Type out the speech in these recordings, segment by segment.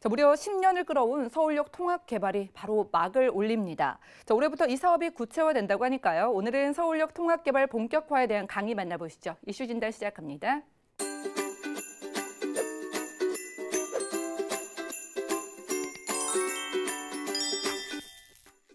자, 무려 10년을 끌어온 서울역 통합 개발이 바로 막을 올립니다. 자, 올해부터 이 사업이 구체화된다고 하니까요. 오늘은 서울역 통합 개발 본격화에 대한 강의 만나보시죠. 이슈 진단 시작합니다.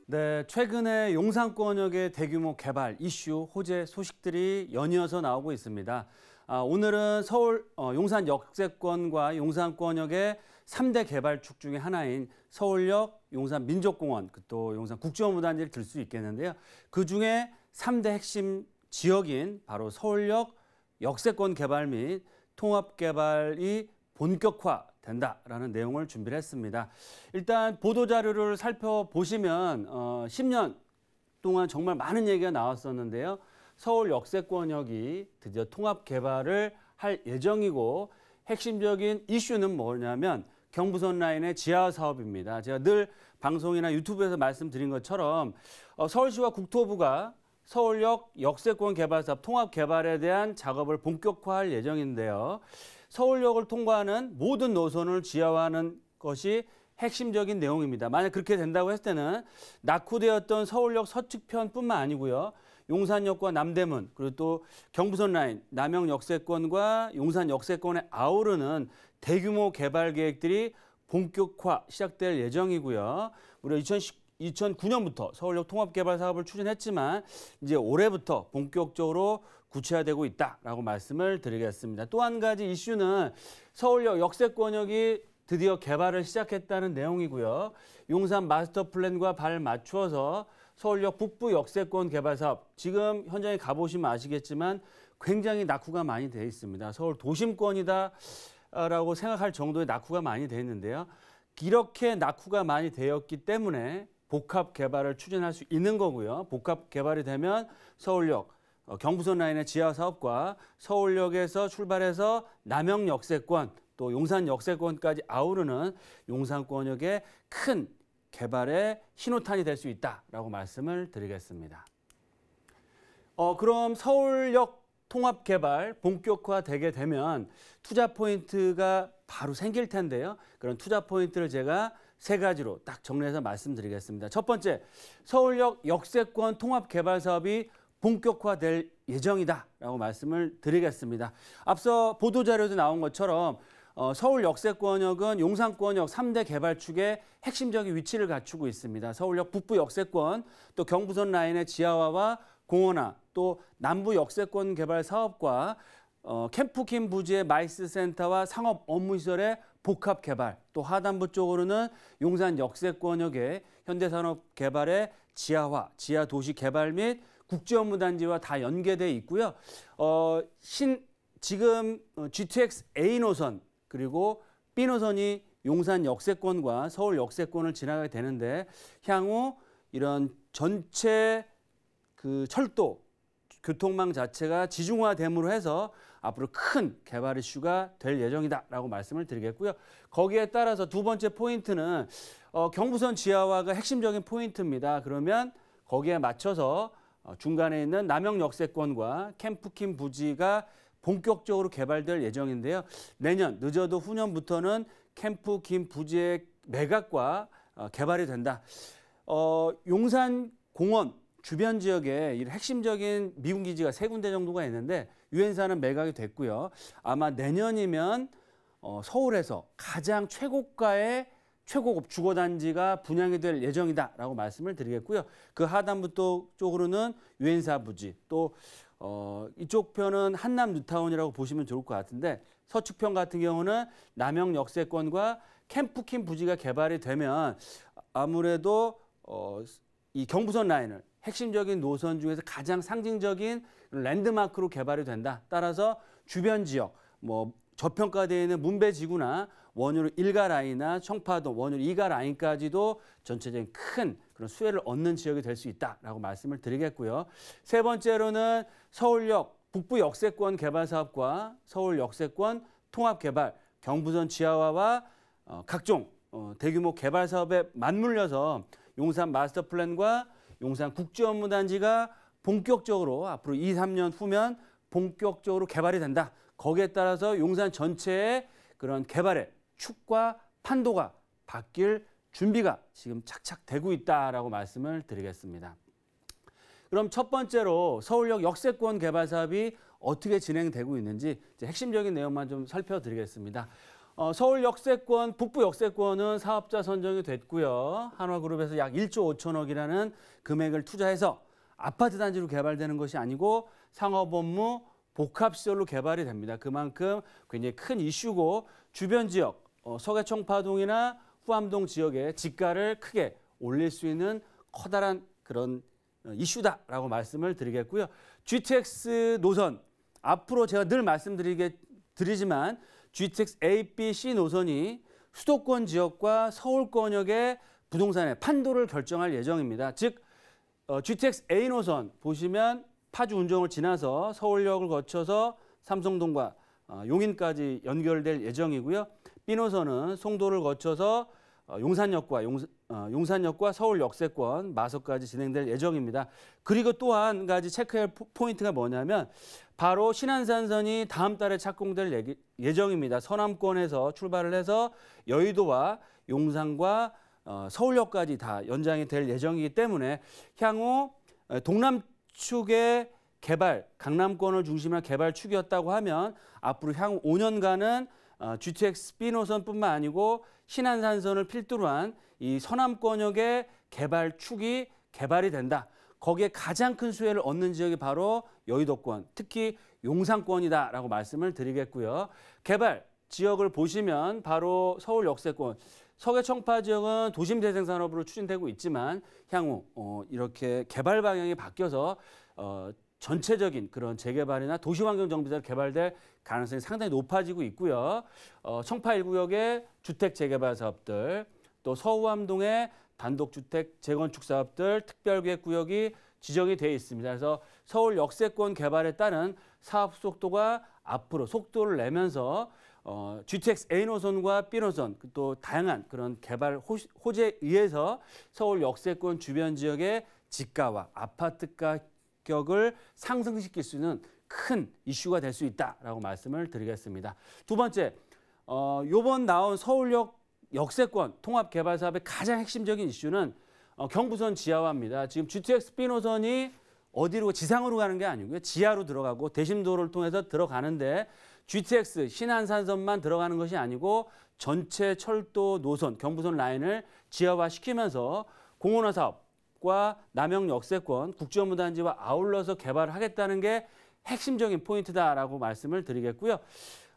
네, 최근에 용산권역의 대규모 개발 이슈 호재 소식들이 연이어서 나오고 있습니다. 아, 오늘은 서울 어, 용산 역세권과 용산권역의 3대 개발축 중의 하나인 서울역, 용산 민족공원, 그 또 용산 국제원무단지를 들 수 있겠는데요. 그중에 3대 핵심 지역인 바로 서울역 역세권 개발 및 통합 개발이 본격화된다라는 내용을 준비를 했습니다. 일단 보도 자료를 살펴보시면 어, 10년 동안 정말 많은 얘기가 나왔었는데요. 서울 역세권역이 드디어 통합 개발을 할 예정이고 핵심적인 이슈는 뭐냐면 경부선 라인의 지하 사업입니다. 제가 늘 방송이나 유튜브에서 말씀드린 것처럼 어, 서울시와 국토부가 서울역 역세권 개발 사업 통합 개발에 대한 작업을 본격화할 예정인데요. 서울역을 통과하는 모든 노선을 지하화하는 것이 핵심적인 내용입니다. 만약 그렇게 된다고 했을 때는 낙후되었던 서울역 서측편뿐만 아니고요. 용산역과 남대문 그리고 또 경부선 라인 남영 역세권과 용산 역세권에 아우르는 대규모 개발 계획들이 본격화 시작될 예정이고요. 우리가 2019 2년부터 서울역 통합개발 사업을 추진했지만 이제 올해부터 본격적으로 구체화되고 있다라고 말씀을 드리겠습니다. 또 한 가지 이슈는 서울역 역세권역이 드디어 개발을 시작했다는 내용이고요. 용산 마스터 플랜과 발 맞추어서 서울역 북부 역세권 개발 사업 지금 현장에 가보시면 아시겠지만 굉장히 낙후가 많이 돼 있습니다. 서울 도심권이다 라고 생각할 정도의 낙후가 많이 돼 있는데요. 이렇게 낙후가 많이 되었기 때문에 복합 개발을 추진할 수 있는 거고요. 복합 개발이 되면 서울역, 어, 경부선 라인의 지하 사업과 서울역에서 출발해서 남영 역세권, 또 용산 역세권까지 아우르는 용산권역의 큰 개발의 신호탄이 될 수 있다라고 말씀을 드리겠습니다. 어, 그럼 서울역 통합 개발 본격화되게 되면 투자 포인트가 바로 생길 텐데요. 그런 투자 포인트를 제가 세 가지로 딱 정리해서 말씀드리겠습니다. 첫 번째, 서울역 역세권 통합 개발 사업이 본격화될 예정이다라고 말씀을 드리겠습니다. 앞서 보도자료도 나온 것처럼 어, 서울 역세권역은 용산권역 3대 개발축의 핵심적인 위치를 갖추고 있습니다. 서울역 북부 역세권, 또 경부선 라인의 지하화와 공원화 또 남부 역세권 개발 사업과 어, 캠프킴 부지의 마이스 센터와 상업 업무 시설의 복합 개발, 또 하단부 쪽으로는 용산 역세권역의 현대산업 개발의 지하화, 지하 도시 개발 및 국제 업무 단지와 다 연계돼 있고요. 어, 신 지금 어, GTX A 노선 그리고 B 노선이 용산 역세권과 서울 역세권을 지나가게 되는데 향후 이런 전체 그 철도 교통망 자체가 지중화됨으로 해서 앞으로 큰 개발 이슈가 될 예정이다라고 말씀을 드리겠고요. 거기에 따라서 두 번째 포인트는 어, 경부선 지하화가 핵심적인 포인트입니다. 그러면 거기에 맞춰서 어, 중간에 있는 남영 역세권과 캠프킨 부지가 본격적으로 개발될 예정인데요. 내년 늦어도 후년부터는 캠프킨 부지의 매각과 어, 개발이 된다. 어, 용산 공원 주변 지역에 이 핵심적인 미군 기지가 세 군데 정도가 있는데 유엔사는 매각이 됐고요. 아마 내년이면 어, 서울에서 가장 최고가의 최고급 주거 단지가 분양이 될 예정이다라고 말씀을 드리겠고요. 그 하단부 쪽으로는 유엔사 부지 또 어, 이쪽 편은 한남 뉴타운이라고 보시면 좋을 것 같은데 서측편 같은 경우는 남영 역세권과 캠프킨 부지가 개발이 되면 아무래도 어, 이 경부선 라인을 핵심적인 노선 중에서 가장 상징적인 랜드마크로 개발이 된다. 따라서 주변 지역, 뭐 저평가되어 있는 문배지구나 원유로 일가 라인이나 청파도 원유로 이가 라인까지도 전체적인 큰 그런 수혜를 얻는 지역이 될 수 있다라고 말씀을 드리겠고요. 세 번째로는 서울역 북부 역세권 개발 사업과 서울 역세권 통합 개발, 경부선 지하화와 어, 각종 어, 대규모 개발 사업에 맞물려서 용산 마스터 플랜과 용산 국제업무단지가 본격적으로 앞으로 2, 3년 후면 본격적으로 개발이 된다. 거기에 따라서 용산 전체의 그런 개발의 축과 판도가 바뀔 준비가 지금 착착 되고 있다라고 말씀을 드리겠습니다. 그럼 첫 번째로 서울역 역세권 개발 사업이 어떻게 진행되고 있는지 핵심적인 내용만 좀 살펴드리겠습니다. 어, 서울 역세권, 북부 역세권은 사업자 선정이 됐고요. 한화그룹에서 약 1조 5천억이라는 금액을 투자해서 아파트 단지로 개발되는 것이 아니고 상업업무 복합시설로 개발이 됩니다. 그만큼 굉장히 큰 이슈고 주변 지역, 어, 서계청파동이나 후암동 지역의 집가를 크게 올릴 수 있는 커다란 그런 어, 이슈다라고 말씀을 드리겠고요. GTX 노선, 앞으로 제가 늘 말씀드리게 드리지만 GTX A, B, C 노선이 수도권 지역과 서울권역의 부동산의 판도를 결정할 예정입니다. 즉 어, GTX A 노선 보시면 파주 운정을 지나서 서울역을 거쳐서 삼성동과 어, 용인까지 연결될 예정이고요. B 노선은 송도를 거쳐서 어, 용산역과 용, 어, 용산역과 서울 역세권 마석까지 진행될 예정입니다. 그리고 또한 가지 체크할 포인트가 뭐냐면 바로 신안산선이 다음 달에 착공될 예정입니다. 서남권에서 출발을 해서 여의도와 용산과 어, 서울역까지 다 연장이 될 예정이기 때문에 향후 동남축의 개발, 강남권을 중심으로 개발 축이었다고 하면 앞으로 향후 5년간은 아, 주택 스피 노선뿐만 아니고 신한산선을 필두로 한 이 서남권역의 개발축이 개발이 된다. 거기에 가장 큰 수혜를 얻는 지역이 바로 여의도권, 특히 용산권이다라고 말씀을 드리겠고요. 개발 지역을 보시면 바로 서울 역세권, 서계 청파 지역은 도심 재생 산업으로 추진되고 있지만 향후 어, 이렇게 개발 방향이 바뀌어서 어, 전체적인 그런 재개발이나 도시환경 정비사로 개발될 가능성이 상당히 높아지고 있고요. 어, 청파 일구역의 주택 재개발 사업들, 또 서우암동의 단독주택 재건축 사업들 특별계획 구역이 지정이 되어 있습니다. 그래서 서울 역세권 개발에 따른 사업 속도가 앞으로 속도를 내면서 어, GTX A 노선과 B 노선 또 다양한 그런 개발 호재에 의해서 서울 역세권 주변 지역의 집가와 아파트가 가격을 상승시킬 수 있는 큰 이슈가 될 수 있다라고 말씀을 드리겠습니다. 두 번째, 어, 요번 나온 서울역 역세권 통합 개발 사업의 가장 핵심적인 이슈는 어, 경부선 지하화입니다. 지금 GTX B 노선이 어디로 지상으로 가는 게 아니고요. 지하로 들어가고 대심도로를 통해서 들어가는데 GTX 신안산선만 들어가는 것이 아니고 전체 철도 노선 경부선 라인을 지하화시키면서 공원화 사업 지역과 남영 역세권 국제원문단지와 아울러서 개발 하겠다는 게 핵심적인 포인트다라고 말씀을 드리겠고요.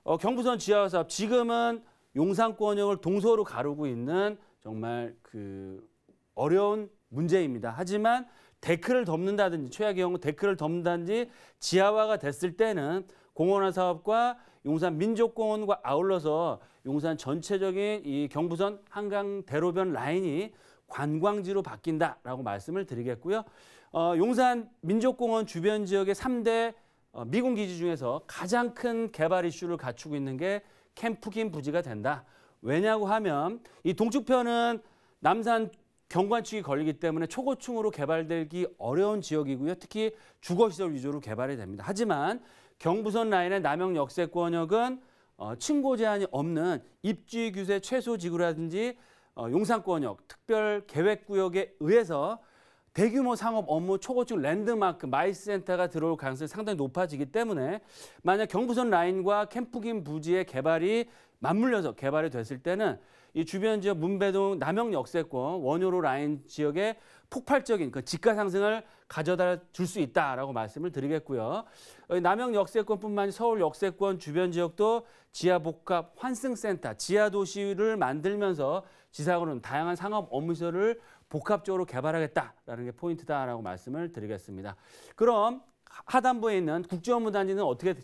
어, 경부선 지하화 사업 지금은 용산권역을 동서로 가르고 있는 정말 그 어려운 문제입니다. 하지만 데크를 덮는다든지 최악의 경우 데크를 덮는다든지 지하화가 됐을 때는 공원화 사업과 용산 민족공원과 아울러서 용산 전체적인 이 경부선 한강 대로변 라인이 관광지로 바뀐다라고 말씀을 드리겠고요. 어, 용산 민족공원 주변 지역의 3대 어, 미군 기지 중에서 가장 큰 개발 이슈를 갖추고 있는 게 캠프킨 부지가 된다. 왜냐고 하면 이 동쪽편은 남산 경관측이 걸리기 때문에 초고층으로 개발되기 어려운 지역이고요. 특히 주거시설 위주로 개발이 됩니다. 하지만 경부선 라인의 남영 역세권역은 어, 층고 제한이 없는 입지 규제 최소 지구라든지 어, 용산권역 특별 계획구역에 의해서 대규모 상업 업무 초고층 랜드마크 마이센터가 스 들어올 가능성이 상당히 높아지기 때문에 만약 경부선 라인과 캠프긴 부지의 개발이 맞물려서 개발이 됐을 때는 이 주변 지역 문배동 남영 역세권 원효로 라인 지역에 폭발적인 그 집가 상승을 가져다 줄 수 있다라고 말씀을 드리겠고요. 어, 남영 역세권뿐만 서울 역세권 주변 지역도 지하 복합 환승센터, 지하 도시를 만들면서 지상으로는 다양한 상업 업무 시설을 복합적으로 개발하겠다라는 게 포인트다라고 말씀을 드리겠습니다. 그럼 하단부에 있는 국제업무단지는 어떻게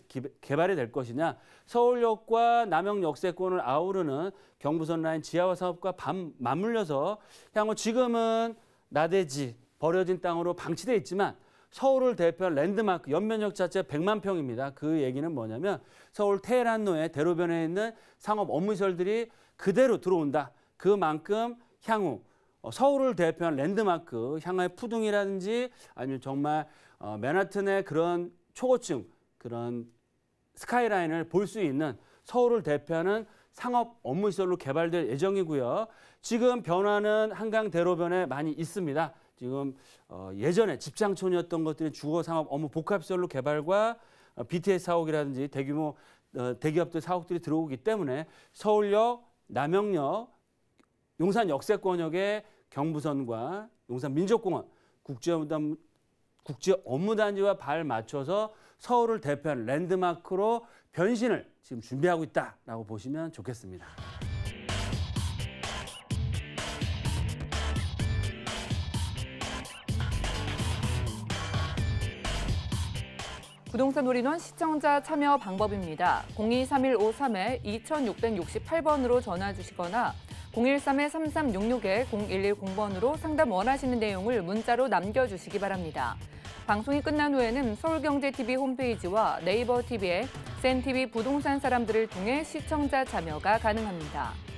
개발이 될 것이냐. 서울역과 남영역 세권을 아우르는 경부선 라인 지하화 사업과 밤, 맞물려서 향후 지금은 나대지, 버려진 땅으로 방치돼 있지만 서울을 대표한 랜드마크 연면역 자체 100만 평입니다. 그 얘기는 뭐냐면 서울 테헤란로의 대로변에 있는 상업 업무시설들이 그대로 들어온다. 그만큼 향후 어, 서울을 대표한 랜드마크 향하의 푸둥이라든지 아니면 정말 어, 맨하튼의 그런 초고층 그런 스카이라인을 볼 수 있는 서울을 대표하는 상업 업무시설로 개발될 예정이고요. 지금 변화는 한강 대로변에 많이 있습니다. 지금 어, 예전에 집장촌이었던 것들이 주거상업 업무 복합시설로 개발과 어, BTS 사옥이라든지 대규모 어, 대기업들 사옥들이 들어오기 때문에 서울역, 남영역, 용산 역세권역에 경부선과 용산민족공원 국제업무단, 국제업무단지와 발 맞춰서 서울을 대표하는 랜드마크로 변신을 지금 준비하고 있다라고 보시면 좋겠습니다. 부동산 올인원 시청자 참여 방법입니다. 0 2 3 1 5 3 2668번으로 전화 주시거나 013-3366에 0110번으로 상담 원하시는 내용을 문자로 남겨주시기 바랍니다. 방송이 끝난 후에는 서울경제TV 홈페이지와 네이버 TV에 센TV 부동산 사람들을 통해 시청자 참여가 가능합니다.